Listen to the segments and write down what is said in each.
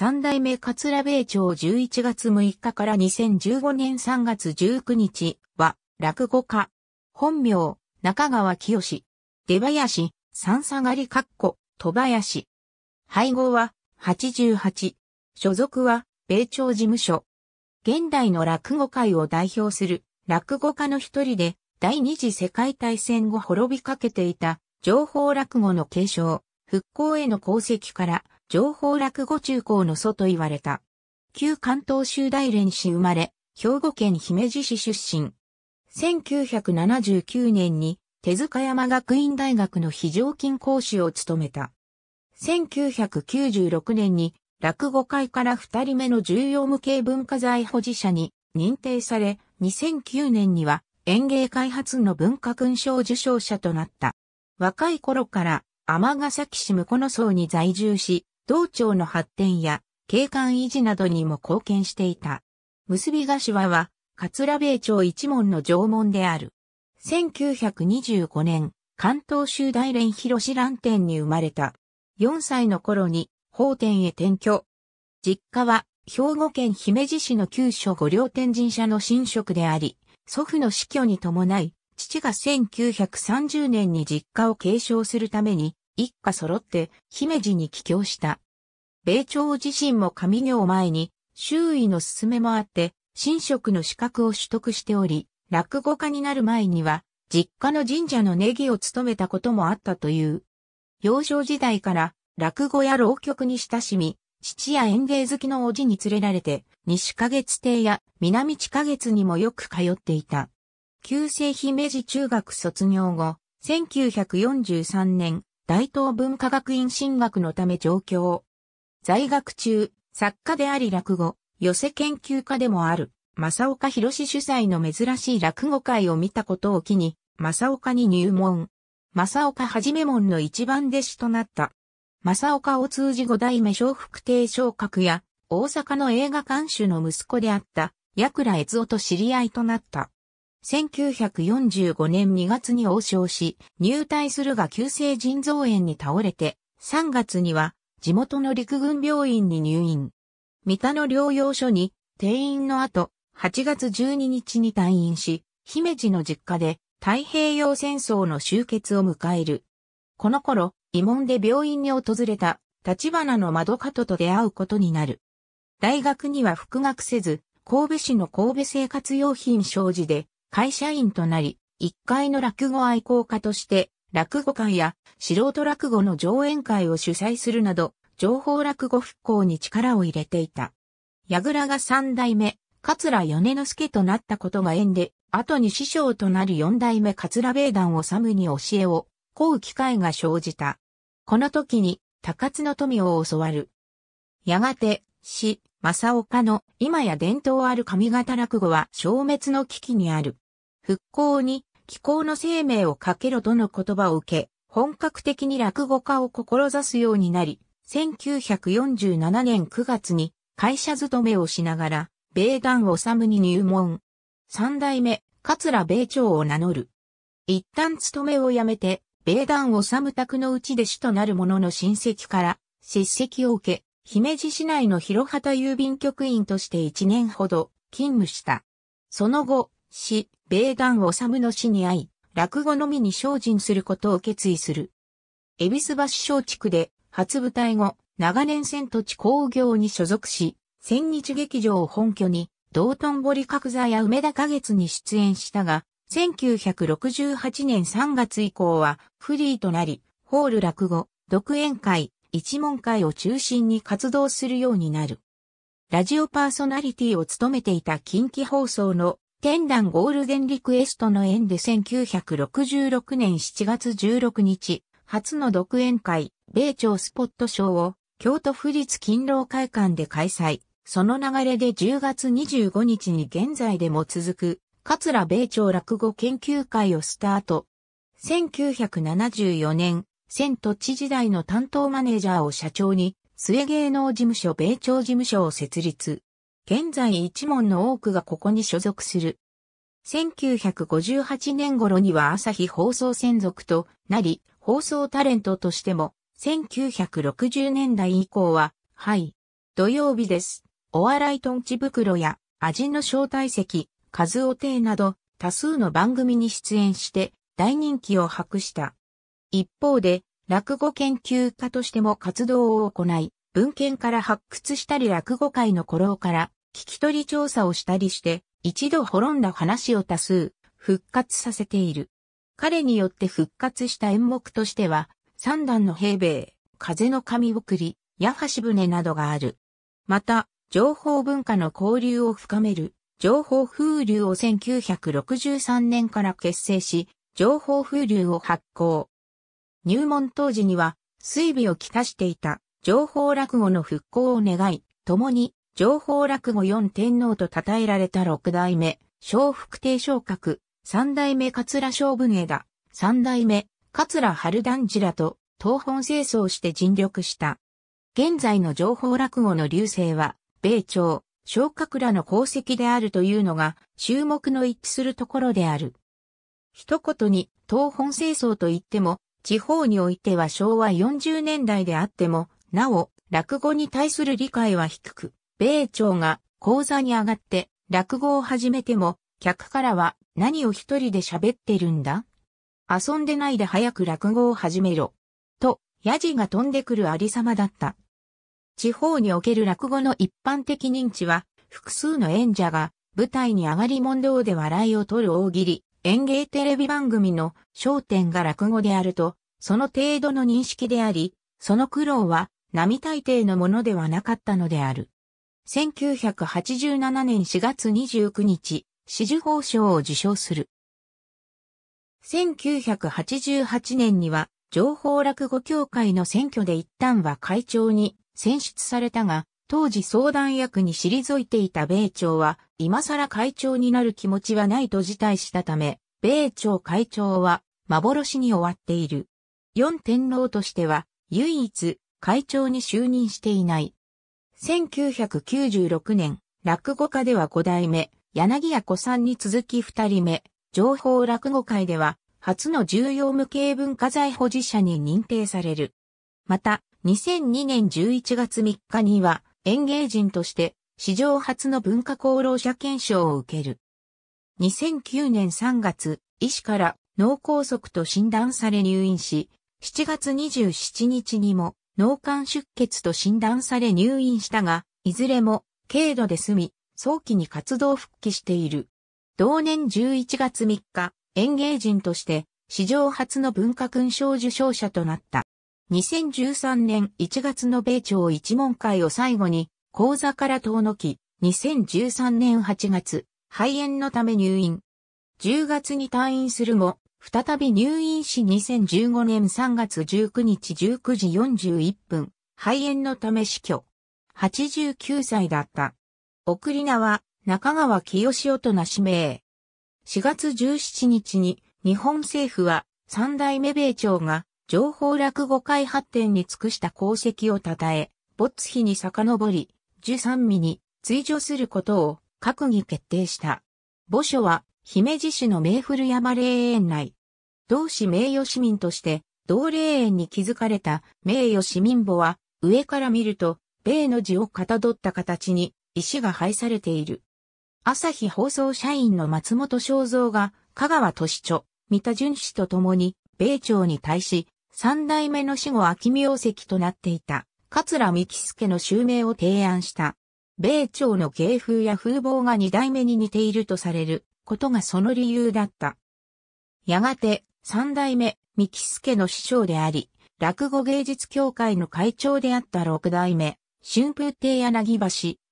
三代目桂米朝11月6日から2015年3月19日は、落語家。本名、中川清。出林、三下がりかっこ、戸林。配合は、88。所属は、米朝事務所。現代の落語界を代表する、落語家の一人で、第二次世界大戦後滅びかけていた、情報落語の継承、復興への功績から、情報落語中高の祖と言われた。旧関東州大連市生まれ、兵庫県姫路市出身。1979年に手塚山学院大学の非常勤講師を務めた。1996年に落語界から二人目の重要無形文化財保持者に認定され、2009年には園芸開発の文化勲章受賞者となった。若い頃から尼崎市向この層に在住し、道庁の発展や景観維持などにも貢献していた。結び頭は、桂米朝一門の縄文である。1925年、関東州大連広志蘭店に生まれた。4歳の頃に、法店へ転居。実家は、兵庫県姫路市の旧所御両天神社の神職であり、祖父の死去に伴い、父が1930年に実家を継承するために、一家揃って姫路に帰郷した。米朝自身も上行前に、周囲の勧めもあって、神職の資格を取得しており、落語家になる前には、実家の神社のネギを務めたこともあったという。幼少時代から落語や浪曲に親しみ、父や園芸好きのおじに連れられて、西花月亭や南地花月にもよく通っていた。旧制姫路中学卒業後、1943年、大東文化学院進学のため上京。在学中、作家であり落語、寄せ研究家でもある、正岡博主催の珍しい落語会を見たことを機に、正岡に入門。正岡はじめ門の一番弟子となった。正岡を通じ五代目小福亭昇格や、大阪の映画監修の息子であった、矢倉悦夫と知り合いとなった。1945年2月に王将し、入隊するが急性腎臓炎に倒れて、3月には地元の陸軍病院に入院。三田の療養所に定員の後、8月12日に退院し、姫路の実家で太平洋戦争の終結を迎える。この頃、慰問で病院に訪れた立花の窓角と出会うことになる。大学には復学せず、神戸市の神戸生活用品商事で会社員となり、一階の落語愛好家として、落語会や素人落語の上演会を主催するなど、情報落語復興に力を入れていた。矢倉が三代目、桂米之助となったことが縁で、後に師匠となる四代目桂米団ムに教えを、こう機会が生じた。この時に、高津の富を教わる。やがて、死、正岡の今や伝統ある上方落語は消滅の危機にある。復興に気候の生命をかけろとの言葉を受け、本格的に落語家を志すようになり、1947年9月に会社勤めをしながら、米団治に入門。三代目、桂米朝を名乗る。一旦勤めを辞めて、米団治宅のうち弟子となる者の親戚から、叱責を受け、姫路市内の広畑郵便局員として1年ほど勤務した。その後、市、米団治の死に会い、落語のみに精進することを決意する。恵比寿橋小地区で初舞台後、長年戦土地工業に所属し、千日劇場を本拠に、道頓堀角座や梅田花月に出演したが、1968年3月以降はフリーとなり、ホール落語、独演会、一門会を中心に活動するようになる。ラジオパーソナリティを務めていた近畿放送の天壇ゴールデンリクエストの縁で1966年7月16日、初の独演会、米朝スポット賞を京都府立勤労会館で開催。その流れで10月25日に現在でも続く、桂米朝落語研究会をスタート。1974年、千都知時代の担当マネージャーを社長に、末芸能事務所米朝事務所を設立。現在一門の多くがここに所属する。1958年頃には朝日放送専属となり、放送タレントとしても、1960年代以降は、はい、土曜日です。お笑いトンチ袋や、味の招待席、数お亭など、多数の番組に出演して、大人気を博した。一方で、落語研究家としても活動を行い、文献から発掘したり落語界の古老から聞き取り調査をしたりして、一度滅んだ話を多数復活させている。彼によって復活した演目としては、三段の平米、風の神送り、矢橋船などがある。また、情報文化の交流を深める、情報風流を1963年から結成し、情報風流を発行。入門当時には、水尾をきたしていた、情報落語の復興を願い、共に、情報落語四天皇と称えられた六代目、小福亭昇格、三代目桂小文枝、三代目、桂春団次らと、東本清掃して尽力した。現在の情報落語の流星は、米朝、昇格らの功績であるというのが、注目の一致するところである。一言に、東本清掃と言っても、地方においては昭和40年代であっても、なお、落語に対する理解は低く、米朝が講座に上がって落語を始めても、客からは何を一人で喋ってるんだ遊んでないで早く落語を始めろ。と、ヤジが飛んでくるありさまだった。地方における落語の一般的認知は、複数の演者が舞台に上がり問答で笑いを取る大喜利、演芸テレビ番組の焦点が落語であると、その程度の認識であり、その苦労は並大抵のものではなかったのである。1987年4月29日、紫綬褒章を受賞する。1988年には、情報落語協会の選挙で一旦は会長に選出されたが、当時相談役に退いていた米朝は、今更会長になる気持ちはないと辞退したため、米朝会長は幻に終わっている。四天皇としては、唯一、会長に就任していない。1996年、落語家では五代目、柳家子さんに続き二人目、情報落語会では、初の重要無形文化財保持者に認定される。また、2002年11月3日には、園芸人として史上初の文化功労者検証を受ける。2009年3月、医師から脳梗塞と診断され入院し、7月27日にも脳幹出血と診断され入院したが、いずれも軽度で済み、早期に活動復帰している。同年11月3日、園芸人として史上初の文化勲章受章者となった。2013年1月の米朝一問会を最後に、講座から遠のき、2013年8月、肺炎のため入院。10月に退院するも、再び入院し2015年3月19日19時41分、肺炎のため死去。89歳だった。送り名は、中川清夫と名指名。4月17日に、日本政府は、三代目米朝が、情報落語会発展に尽くした功績を称え、没碑に遡り、十三味に追除することを閣議決定した。墓所は、姫路市の名古屋山霊園内。同市名誉市民として、同霊園に築かれた名誉市民墓は、上から見ると、米の字をかたどった形に石が配されている。朝日放送社員の松本正造が、香川都市長、三田淳氏と共に、米朝に対し、三代目の死後秋名石となっていた、桂三木助の襲名を提案した。米朝の芸風や風貌が二代目に似ているとされることがその理由だった。やがて、三代目、三木助の師匠であり、落語芸術協会の会長であった六代目、春風亭柳橋、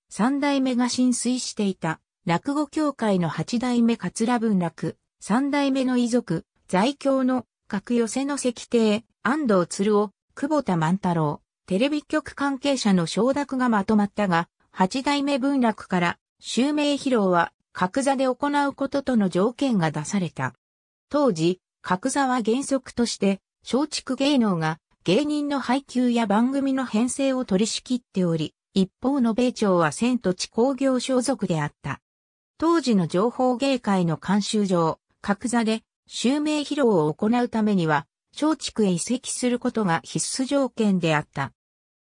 三代目が浸水していた、落語協会の八代目桂文楽、三代目の遺族、在京の、各寄せの石庭、安藤鶴夫、久保田万太郎、テレビ局関係者の承諾がまとまったが、八代目文楽から、襲名披露は、格座で行うこととの条件が出された。当時、格座は原則として、松竹芸能が芸人の配給や番組の編成を取り仕切っており、一方の米朝は千と地工業所属であった。当時の情報芸会の監修上、格座で襲名披露を行うためには、松竹へ移籍することが必須条件であった。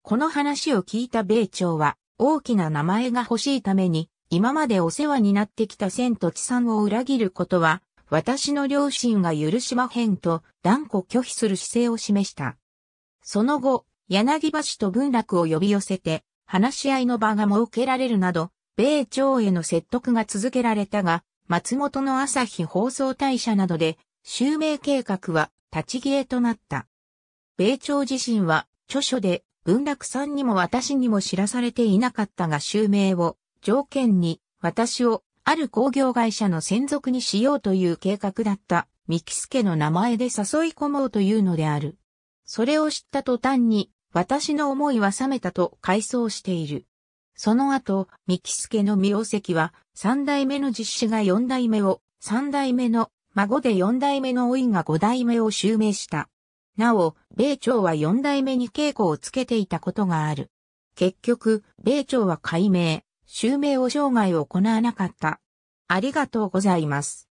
この話を聞いた米朝は、大きな名前が欲しいために、今までお世話になってきた千と地さんを裏切ることは、私の両親が許しまへんと断固拒否する姿勢を示した。その後、柳橋と文楽を呼び寄せて、話し合いの場が設けられるなど、米朝への説得が続けられたが、松本の朝日放送大社などで、襲名計画は立ち消えとなった。米朝自身は、著書で、文楽さんにも私にも知らされていなかったが襲名を、条件に、私を、ある工業会社の専属にしようという計画だった、三木助の名前で誘い込もうというのである。それを知った途端に、私の思いは冷めたと回想している。その後、三木助の名跡は、三代目の実施が四代目を、三代目の孫で四代目の老が五代目を襲名した。なお、米朝は四代目に稽古をつけていたことがある。結局、米朝は改名、襲名を生涯行わなかった。ありがとうございます。